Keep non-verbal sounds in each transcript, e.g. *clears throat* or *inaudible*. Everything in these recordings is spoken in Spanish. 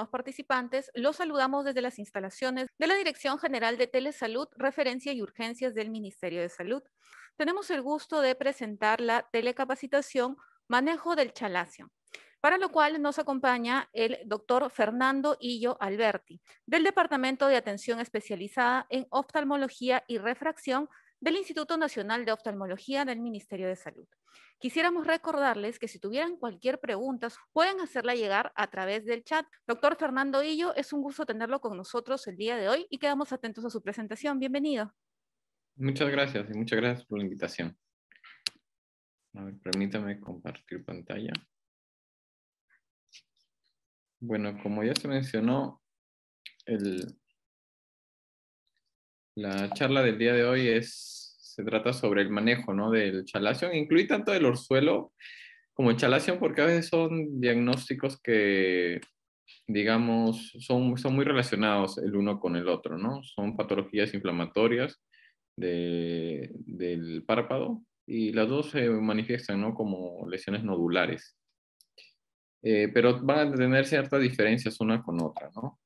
los participantes, los saludamos desde las instalaciones de la Dirección General de Telesalud, Referencia y Urgencias del Ministerio de Salud. Tenemos el gusto de presentar la telecapacitación Manejo del Chalacio, para lo cual nos acompaña el doctor Fernando Illo Alberti, del Departamento de Atención Especializada en Oftalmología y Refracción del Instituto Nacional de Oftalmología del Ministerio de Salud. Quisiéramos recordarles que si tuvieran cualquier pregunta, pueden hacerla llegar a través del chat. Doctor Fernando Illo, es un gusto tenerlo con nosotros el día de hoy y quedamos atentos a su presentación. Bienvenido. Muchas gracias y muchas gracias por la invitación. A ver, permítame compartir pantalla. Bueno, como ya se mencionó, el, la charla del día de hoy es, se trata sobre el manejo ¿no? del chalación. Incluye tanto el orzuelo como el chalación porque a veces son diagnósticos que, digamos, son, muy relacionados el uno con el otro, ¿no? Son patologías inflamatorias de, del párpado y las dos se manifiestan ¿no? como lesiones nodulares. Eh, pero van a tener ciertas diferencias una con otra, ¿no?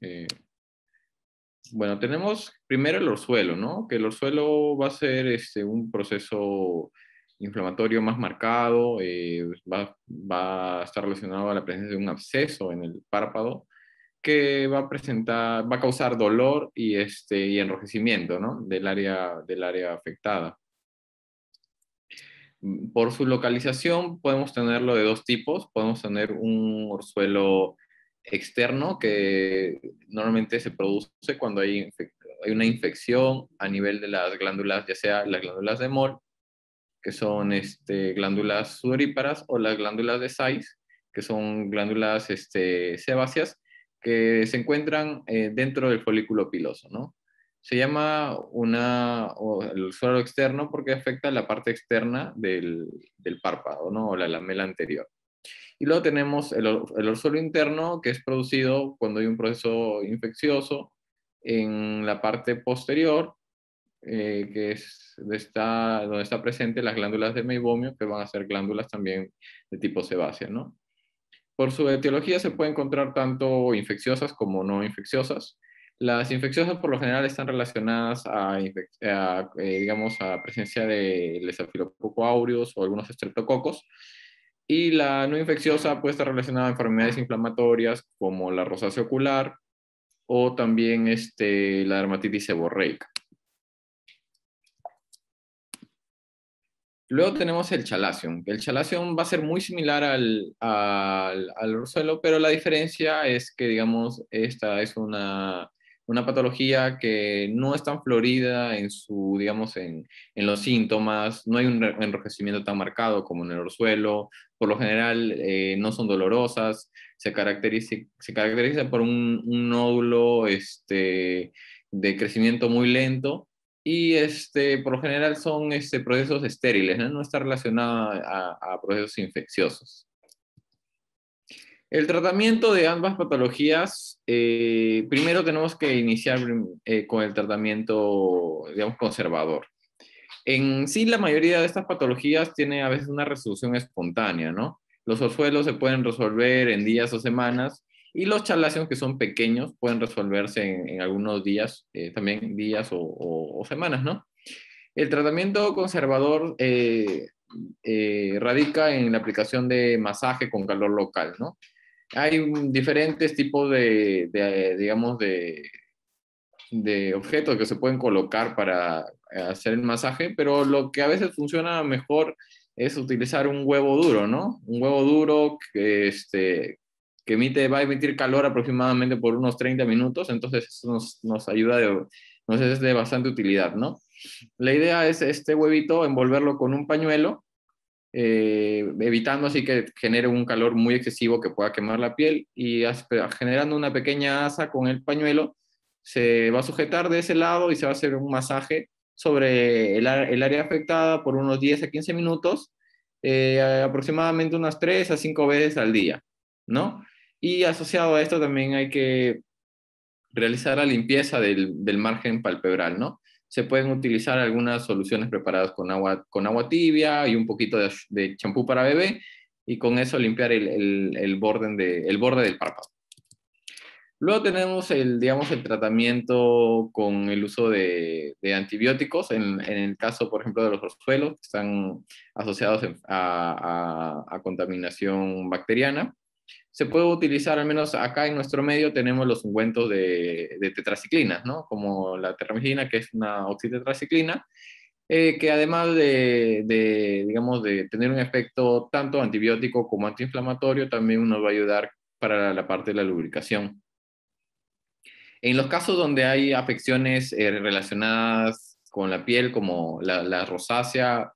Eh, bueno, tenemos primero el orzuelo, ¿no? Que el orzuelo va a ser este, un proceso inflamatorio más marcado, eh, va, va, a estar relacionado a la presencia de un absceso en el párpado que va a presentar, va a causar dolor y, este, y enrojecimiento ¿no? del, área, del área afectada. Por su localización podemos tenerlo de dos tipos, podemos tener un orzuelo externo que normalmente se produce cuando hay, hay, una infección a nivel de las glándulas, ya sea las glándulas de MOL, que son este, glándulas sudoríparas, o las glándulas de Sais, que son glándulas este, sebáceas, que se encuentran eh, dentro del folículo piloso, ¿no? Se llama una, el suelo externo porque afecta la parte externa del, del párpado, ¿no? O la lamela anterior. Y luego tenemos el, el orzuelo interno, que es producido cuando hay un proceso infeccioso en la parte posterior, eh, que es donde está, donde presente las glándulas de meibomio, que van a ser glándulas también de tipo sebácea, ¿no? Por su etiología se puede encontrar tanto infecciosas como no infecciosas. Las infecciosas por lo general están relacionadas a, eh, a presencia de Staphylococcus aureus o algunos estreptococos, y la no infecciosa puede estar relacionada a enfermedades inflamatorias como la rosácea ocular o también este, la dermatitis seborreica. Luego tenemos el chalación. El chalación va a ser muy similar al, al, pero la diferencia es que, digamos, esta es una una patología que no es tan florida en su, digamos, en, los síntomas, no hay un enrojecimiento tan marcado como en el orzuelo, por lo general eh, no son dolorosas, se caracteriza, se caracteriza por un, un, nódulo este, de crecimiento muy lento y este, por lo general son este, procesos estériles, no, está relacionada a procesos infecciosos. El tratamiento de ambas patologías, eh, primero tenemos que iniciar eh, con el tratamiento, digamos, conservador. En sí, la mayoría de estas patologías tiene a veces una resolución espontánea, ¿no? Los osuelos se pueden resolver en días o semanas y los chalacios que son pequeños pueden resolverse en, algunos días, eh, también días o, semanas, ¿no? El tratamiento conservador radica en la aplicación de masaje con calor local, ¿no? Hay diferentes tipos de, digamos, de, objetos que se pueden colocar para hacer el masaje, pero lo que a veces funciona mejor es utilizar un huevo duro, ¿no? Un huevo duro que, este, emite, va a emitir calor aproximadamente por unos 30 minutos, entonces eso nos, ayuda, de, nos es de bastante utilidad, ¿no? La idea es este huevito envolverlo con un pañuelo eh, evitando así que genere un calor muy excesivo que pueda quemar la piel y generando una pequeña asa con el pañuelo, se va a sujetar de ese lado y se va a hacer un masaje sobre el, área afectada por unos 10 a 15 minutos, eh, aproximadamente unas 3 a 5 veces al día, ¿no? Y asociado a esto también hay que realizar la limpieza del margen palpebral, ¿no? se pueden utilizar algunas soluciones preparadas con agua, con agua tibia y un poquito de champú para bebé y con eso limpiar el, borde, de, borde del párpado. Luego tenemos el, digamos, el tratamiento con el uso de, antibióticos, en, el caso, por ejemplo, de los suelos que están asociados a contaminación bacteriana se puede utilizar, al menos acá en nuestro medio tenemos los ungüentos de, de tetraciclinas, ¿no? como la terramicina, que es una oxitetraciclina, eh, que además de, digamos, de tener un efecto tanto antibiótico como antiinflamatorio, también nos va a ayudar para la parte de la lubricación. En los casos donde hay afecciones eh, relacionadas con la piel, como la, la rosácea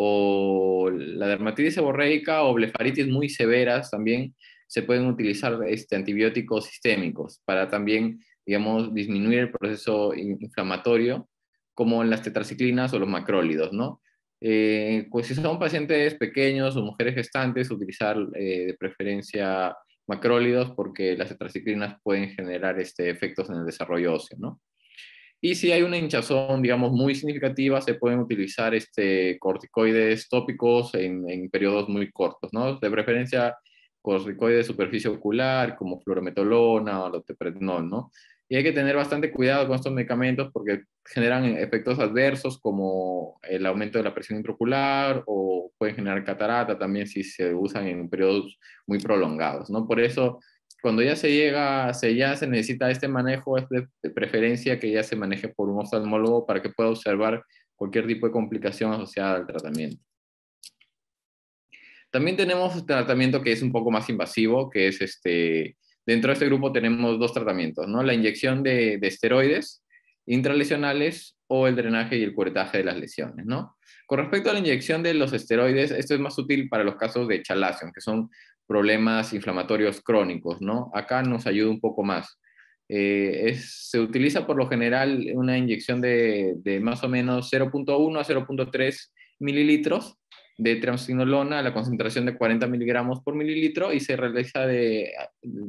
o la dermatitis seborreica o blefaritis muy severas también se pueden utilizar este, antibióticos sistémicos para también, digamos, disminuir el proceso inflamatorio, como en las tetraciclinas o los macrólidos, ¿no? Eh, pues si son pacientes pequeños o mujeres gestantes, utilizar eh, de preferencia macrólidos porque las tetraciclinas pueden generar este, efectos en el desarrollo óseo, ¿no? Y si hay una hinchazón, digamos, muy significativa, se pueden utilizar este, corticoides tópicos en, periodos muy cortos, ¿no? De preferencia, corticoides de superficie ocular, como fluorometolona o loteprednol, ¿no? Y hay que tener bastante cuidado con estos medicamentos porque generan efectos adversos como el aumento de la presión intraocular o pueden generar catarata también si se usan en periodos muy prolongados, ¿no? Por eso cuando ya se llega, se, ya se necesita este manejo, es de, preferencia que ya se maneje por un oftalmólogo para que pueda observar cualquier tipo de complicación asociada al tratamiento. También tenemos tratamiento que es un poco más invasivo, que es este, dentro de este grupo tenemos dos tratamientos, La inyección de, esteroides intralesionales o el drenaje y el curetaje de las lesiones, Con respecto a la inyección de los esteroides, esto es más útil para los casos de chalación, que son problemas inflamatorios crónicos, ¿no? Acá nos ayuda un poco más. Eh, se utiliza por lo general una inyección de, más o menos 0.1 a 0.3 mililitros de transquinolona a la concentración de 40 miligramos por mililitro y se realiza de,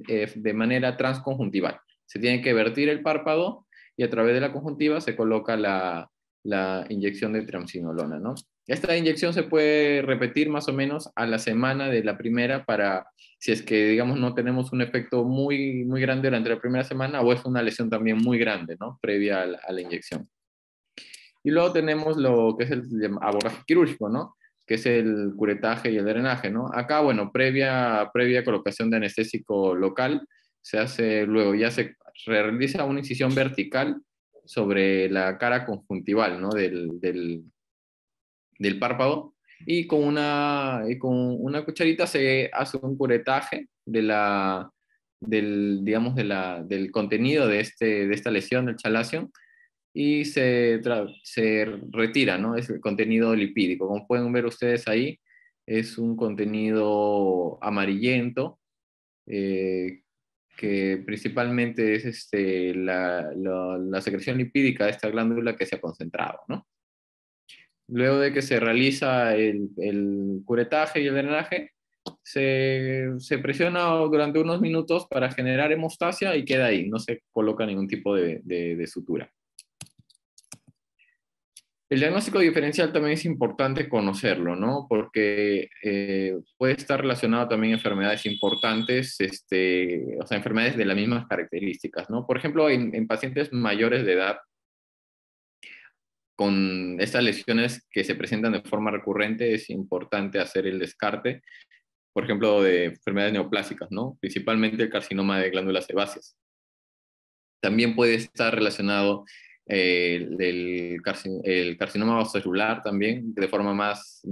eh, de manera transconjuntival. Se tiene que vertir el párpado y a través de la conjuntiva se coloca la, inyección de transinolona, ¿no? Esta inyección se puede repetir más o menos a la semana de la primera para si es que, digamos, no tenemos un efecto muy, muy grande durante la primera semana o es una lesión también muy grande, ¿no? Previa a la, inyección. Y luego tenemos lo que es el abordaje quirúrgico, ¿no? Que es el curetaje y el drenaje, ¿no? Acá, bueno, previa, previa colocación de anestésico local, se hace luego, ya se realiza una incisión vertical sobre la cara conjuntival, ¿no? del, del párpado y con una, con una cucharita se hace un curetaje de la, del, digamos, de del contenido de, este, de esta lesión, del chalación, y se, se retira, ¿no? Es el contenido lipídico. Como pueden ver ustedes ahí, es un contenido amarillento, eh, que principalmente es este, la, secreción lipídica de esta glándula que se ha concentrado, ¿no? Luego de que se realiza el, curetaje y el drenaje, se, presiona durante unos minutos para generar hemostasia y queda ahí, no se coloca ningún tipo de, sutura. El diagnóstico diferencial también es importante conocerlo, ¿no? Porque eh, puede estar relacionado también a enfermedades importantes, este, o sea, enfermedades de las mismas características, ¿no? Por ejemplo, en pacientes mayores de edad, con estas lesiones que se presentan de forma recurrente es importante hacer el descarte, por ejemplo, de enfermedades neoplásicas, ¿no? principalmente el carcinoma de glándulas sebáceas. También puede estar relacionado eh, el, carcinoma celular también de forma más,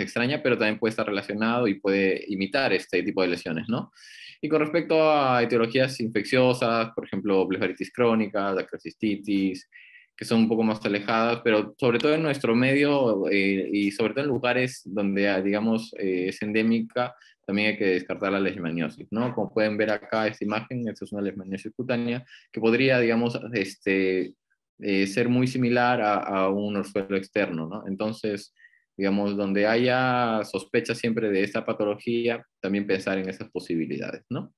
extraña, pero también puede estar relacionado y puede imitar este tipo de lesiones, Y con respecto a etiologías infecciosas, por ejemplo, blefaritis crónica, acrocistitis, que son un poco más alejadas, pero sobre todo en nuestro medio eh, y sobre todo en lugares donde, ah, digamos, eh, es endémica, también hay que descartar la leishmaniosis, ¿no? Como pueden ver acá esta imagen, esta es una leishmaniosis cutánea que podría, digamos, este, eh, ser muy similar a, un orzuelo externo, ¿no? Entonces, digamos, donde haya sospecha siempre de esta patología, también pensar en esas posibilidades, ¿no?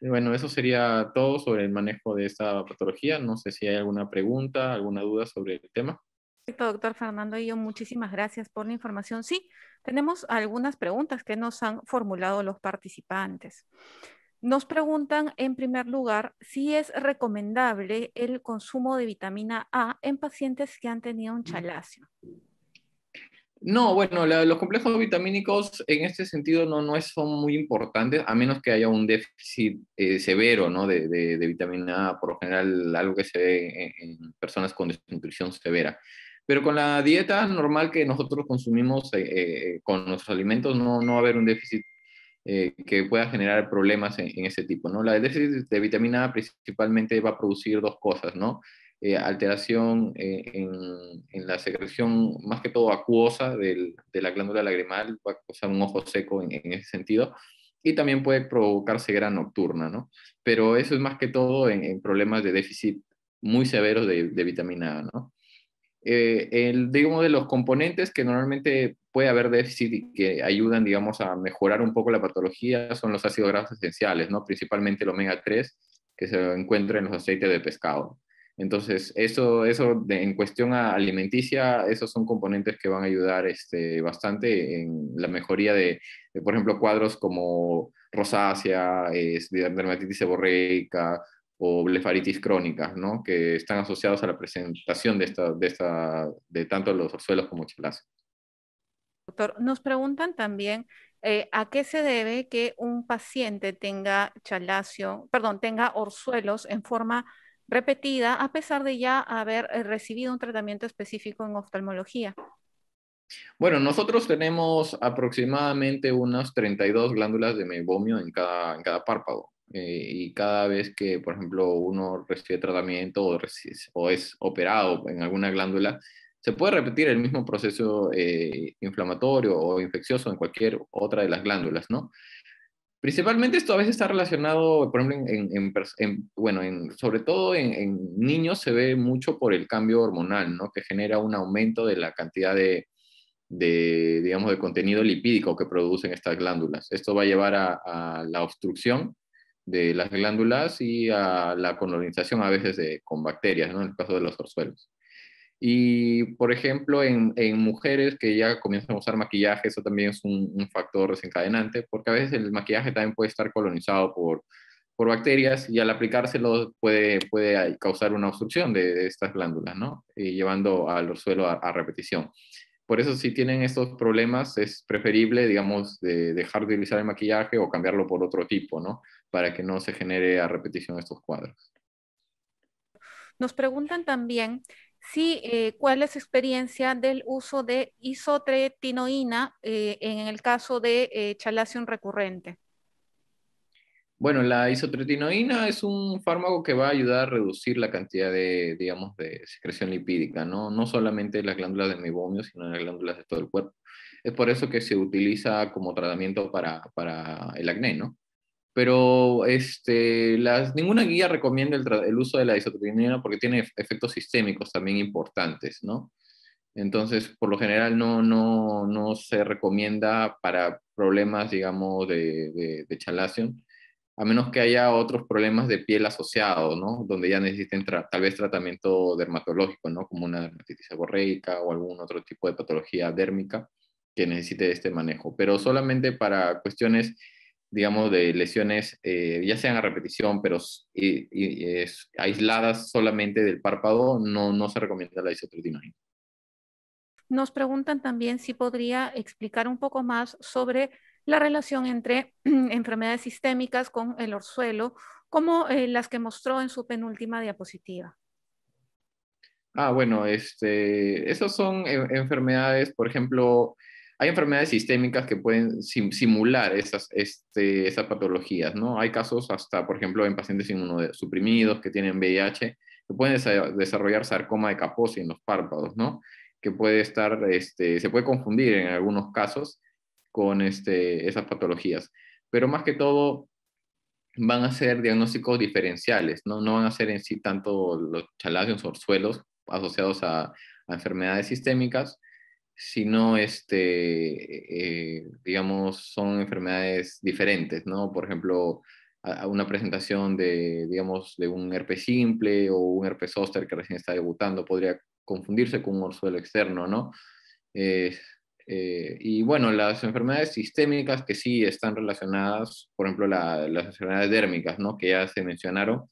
Bueno, eso sería todo sobre el manejo de esta patología. No sé si hay alguna pregunta, alguna duda sobre el tema. Perfecto, doctor Fernando y yo, muchísimas gracias por la información. Sí, tenemos algunas preguntas que nos han formulado los participantes. Nos preguntan, en primer lugar, si es recomendable el consumo de vitamina A en pacientes que han tenido un chalacio. No, bueno, los complejos vitamínicos en este sentido no, no son muy importantes, a menos que haya un déficit eh, severo ¿no? de, vitamina A, por lo general algo que se ve en, personas con desnutrición severa. Pero con la dieta normal que nosotros consumimos eh, eh, con nuestros alimentos no, va a haber un déficit que pueda generar problemas en, ese tipo. ¿no? La déficit de vitamina A principalmente va a producir dos cosas, ¿no? Eh, alteración eh, en, la secreción, más que todo acuosa, de la glándula lagrimal, va a causar un ojo seco en, ese sentido, y también puede provocar ceguera nocturna, ¿no? Pero eso es más que todo en, problemas de déficit muy severos de, vitamina A, ¿no? Eh, digamos, de los componentes que normalmente puede haber déficit y que ayudan, digamos, a mejorar un poco la patología son los ácidos grasos esenciales, ¿no? Principalmente el omega 3 que se encuentra en los aceites de pescado. Entonces, eso, eso en cuestión alimenticia, esos son componentes que van a ayudar este, bastante en la mejoría de, por ejemplo, cuadros como rosácea, dermatitis seborreica o blefaritis crónica, ¿no? que están asociados a la presentación de, de, de tanto los orzuelos como chiláceos. Doctor, nos preguntan también eh, ¿A qué se debe que un paciente tenga chalacio, perdón, tenga orzuelos en forma repetida a pesar de ya haber eh, recibido un tratamiento específico en oftalmología? Bueno, nosotros tenemos aproximadamente unas 32 glándulas de meibomio en cada, párpado. Eh, y cada vez que, por ejemplo, uno recibe tratamiento o, es operado en alguna glándula, se puede repetir el mismo proceso eh, inflamatorio o infeccioso en cualquier otra de las glándulas, ¿no? Principalmente esto a veces está relacionado, por ejemplo, bueno, sobre todo en, niños se ve mucho por el cambio hormonal, ¿no? Que genera un aumento de la cantidad de, digamos, de contenido lipídico que producen estas glándulas. Esto va a llevar a, la obstrucción de las glándulas y a la colonización a veces con bacterias, En el caso de los orzuelos. Y, por ejemplo, en, en, mujeres que ya comienzan a usar maquillaje, eso también es un, factor desencadenante, porque a veces el maquillaje también puede estar colonizado por, por bacterias y al aplicárselo puede, puede causar una obstrucción de, estas glándulas, ¿no? Y llevando al suelo a, repetición. Por eso, si tienen estos problemas, es preferible, digamos, dejar de utilizar el maquillaje o cambiarlo por otro tipo, ¿no? Para que no se genere a repetición estos cuadros. Nos preguntan también Sí, eh, ¿cuál es experiencia del uso de isotretinoína eh, en el caso de eh, chalación recurrente? Bueno, la isotretinoína es un fármaco que va a ayudar a reducir la cantidad de, digamos, de secreción lipídica, ¿no? No solamente en las glándulas de meibomio, sino en las glándulas de todo el cuerpo. Es por eso que se utiliza como tratamiento para, para el acné, ¿no? pero este, ninguna guía recomienda el, uso de la isotretinoína porque tiene efectos sistémicos también importantes, ¿no? Entonces, por lo general no, se recomienda para problemas, digamos, de, de, chalación, a menos que haya otros problemas de piel asociados, ¿no? Donde ya necesiten tal vez tratamiento dermatológico, ¿no? Como una dermatitis seborreica o algún otro tipo de patología dérmica que necesite este manejo. Pero solamente para cuestiones digamos, de lesiones, eh, ya sean a repetición, pero y, aisladas solamente del párpado, no, no se recomienda la isotretinoína. Nos preguntan también si podría explicar un poco más sobre la relación entre *clears throat* enfermedades sistémicas con el orzuelo, como eh, las que mostró en su penúltima diapositiva. Ah, bueno, este, esas son eh, enfermedades, por ejemplo, hay enfermedades sistémicas que pueden simular este, esas, patologías, ¿no? Hay casos hasta, por ejemplo, en pacientes inmunosuprimidos que tienen VIH, que pueden desarrollar sarcoma de Kaposi en los párpados, ¿no? Que puede estar, este, se puede confundir en algunos casos con este, esas patologías. Pero más que todo, van a ser diagnósticos diferenciales, ¿no? No van a ser en sí tanto los chalacios o suelos asociados a, a enfermedades sistémicas, sino, este, eh, digamos, son enfermedades diferentes, ¿no? Por ejemplo, una presentación de, digamos, de un herpes simple o un herpes zóster que recién está debutando podría confundirse con un orzuelo externo, ¿no? Eh, eh, y bueno, las enfermedades sistémicas que sí están relacionadas, por ejemplo, las enfermedades dérmicas, ¿no? Que ya se mencionaron,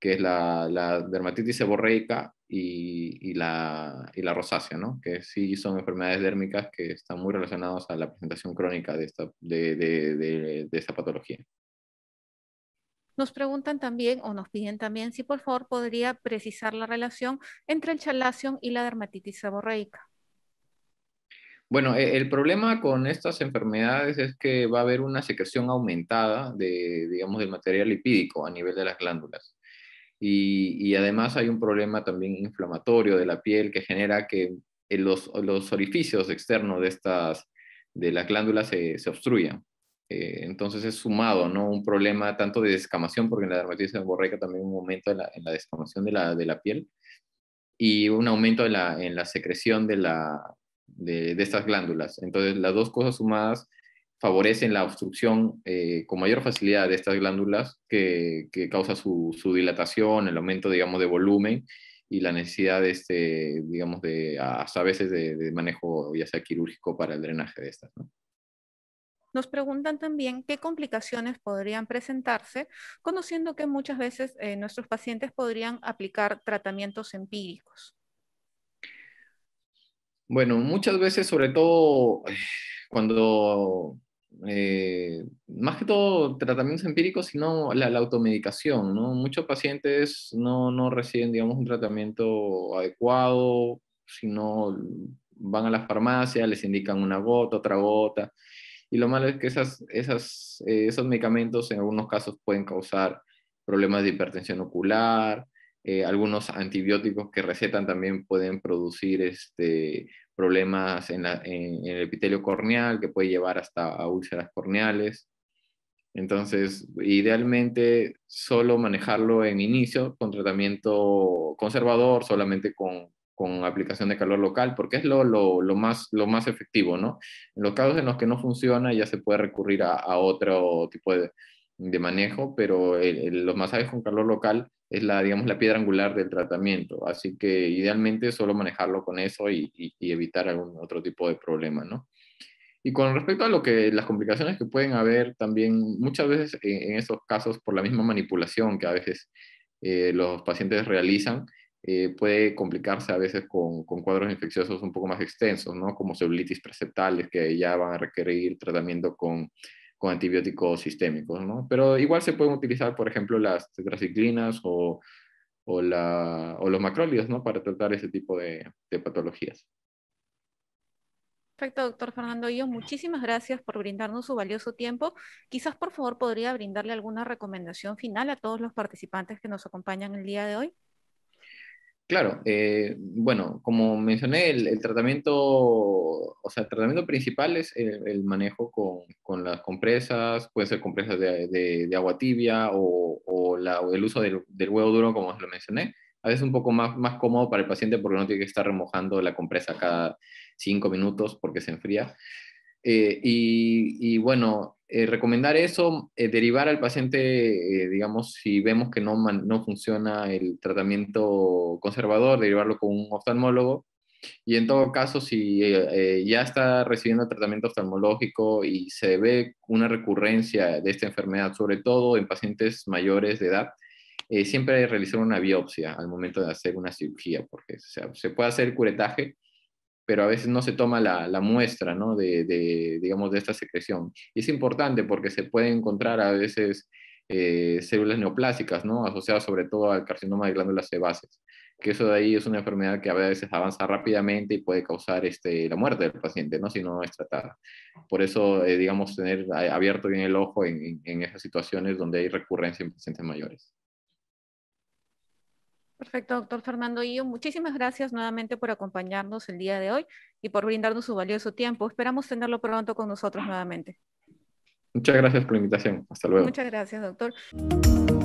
que es la, dermatitis seborreica y, la, rosácea, que sí son enfermedades dérmicas que están muy relacionadas a la presentación crónica de esta, patología. Nos preguntan también o nos piden también si por favor podría precisar la relación entre el chalación y la dermatitis seborreica. Bueno, e, el problema con estas enfermedades es que va a haber una secreción aumentada de, del material lipídico a nivel de las glándulas. Y, además hay un problema también inflamatorio de la piel que genera que eh, los, orificios externos de, estas, de la glándula se, obstruyan. Eh, entonces es sumado, ¿no? Un problema tanto de descamación, porque en la dermatitis emborreca también un aumento en la, descamación de la, de la, piel y un aumento en la, en la secreción de, la, de, de estas glándulas. Entonces las dos cosas sumadas favorecen la obstrucción eh, con mayor facilidad de estas glándulas que, causa su, dilatación, el aumento, digamos, de volumen y la necesidad este, digamos, de, hasta a veces de, manejo, ya sea quirúrgico, para el drenaje de estas. ¿no? Nos preguntan también qué complicaciones podrían presentarse, conociendo que muchas veces eh, nuestros pacientes podrían aplicar tratamientos empíricos. Bueno, muchas veces, sobre todo eh, cuando eh, más que todo tratamientos empíricos, sino la, automedicación. ¿no? Muchos pacientes no, no, reciben, digamos, un tratamiento adecuado, sino van a las farmacias, les indican una gota, otra gota. Y lo malo es que esas, esas, eh, esos medicamentos en algunos casos pueden causar problemas de hipertensión ocular, eh, algunos antibióticos que recetan también pueden producir este, problemas en, el epitelio corneal que puede llevar hasta úlceras corneales. Entonces, idealmente solo manejarlo en inicio con tratamiento conservador, solamente con, aplicación de calor local, porque es lo, más, efectivo, ¿no? En los casos en los que no funciona ya se puede recurrir a otro tipo de, de manejo, pero los masajes con calor local es la, digamos, la piedra angular del tratamiento. Así que idealmente solo manejarlo con eso y, evitar algún otro tipo de problema, ¿no? Y con respecto a lo que las complicaciones que pueden haber también, muchas veces en, esos casos por la misma manipulación que a veces eh, los pacientes realizan, eh, puede complicarse a veces con, cuadros infecciosos un poco más extensos, ¿no? Como celulitis preceptales que ya van a requerir tratamiento con con antibióticos sistémicos, ¿no? Pero igual se pueden utilizar, por ejemplo, las tetraciclinas o, o, la, o los macrólidos, ¿no? Para tratar ese tipo de, de patologías. Perfecto, doctor Fernando Yo, Muchísimas gracias por brindarnos su valioso tiempo. Quizás, por favor, podría brindarle alguna recomendación final a todos los participantes que nos acompañan el día de hoy. Claro, eh, bueno, como mencioné, el, tratamiento, o sea, el tratamiento principal es el, manejo con, las compresas, puede ser compresas de, agua tibia o, el uso del, huevo duro, como os lo mencioné. A veces un poco más, más cómodo para el paciente porque no tiene que estar remojando la compresa cada cinco minutos porque se enfría. Eh, y, bueno, eh, recomendar eso, eh, derivar al paciente, digamos, si vemos que no, no funciona el tratamiento conservador, derivarlo con un oftalmólogo. Y en todo caso, si ya está recibiendo tratamiento oftalmológico y se ve una recurrencia de esta enfermedad, sobre todo en pacientes mayores de edad, siempre realizar una biopsia al momento de hacer una cirugía, porque se puede hacer curetaje, pero a veces no se toma la, muestra de, digamos, de esta secreción. Y es importante porque se pueden encontrar a veces eh, células neoplásicas, ¿no? asociadas sobre todo al carcinoma de glándulas sebáceas, que eso de ahí es una enfermedad que a veces avanza rápidamente y puede causar este, la muerte del paciente ¿no? si no es tratada. Por eso, eh, digamos, tener abierto bien el ojo en esas situaciones donde hay recurrencia en pacientes mayores. Perfecto, doctor Fernando Io. Muchísimas gracias nuevamente por acompañarnos el día de hoy y por brindarnos su valioso tiempo. Esperamos tenerlo pronto con nosotros nuevamente. Muchas gracias por la invitación. Hasta luego. Muchas gracias, doctor.